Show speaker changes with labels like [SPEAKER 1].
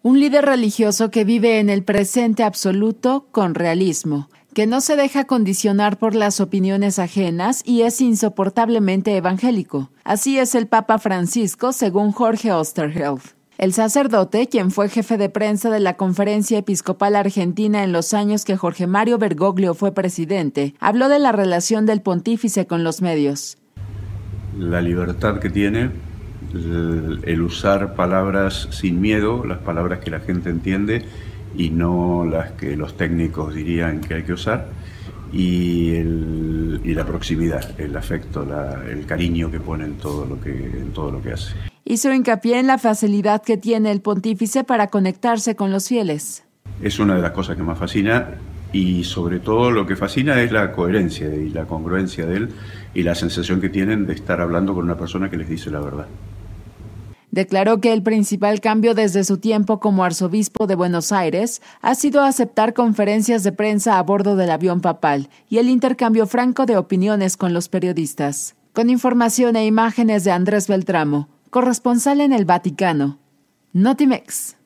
[SPEAKER 1] Un líder religioso que vive en el presente absoluto con realismo, que no se deja condicionar por las opiniones ajenas y es insoportablemente evangélico. Así es el Papa Francisco, según Jorge Osterheld. El sacerdote, quien fue jefe de prensa de la Conferencia Episcopal Argentina en los años que Jorge Mario Bergoglio fue presidente, habló de la relación del pontífice con los medios.
[SPEAKER 2] La libertad que tiene el, usar palabras sin miedo, las palabras que la gente entiende y no las que los técnicos dirían que hay que usar. Y, la proximidad, el afecto, el cariño que pone todo lo que, en todo lo que hace.
[SPEAKER 1] Hizo hincapié en la facilidad que tiene el pontífice para conectarse con los fieles.
[SPEAKER 2] Es una de las cosas que más fascina y sobre todo lo que fascina es la coherencia y la congruencia de él y la sensación que tienen de estar hablando con una persona que les dice la verdad.
[SPEAKER 1] Declaró que el principal cambio desde su tiempo como arzobispo de Buenos Aires ha sido aceptar conferencias de prensa a bordo del avión papal y el intercambio franco de opiniones con los periodistas. Con información e imágenes de Andrés Beltramo, corresponsal en el Vaticano. Notimex.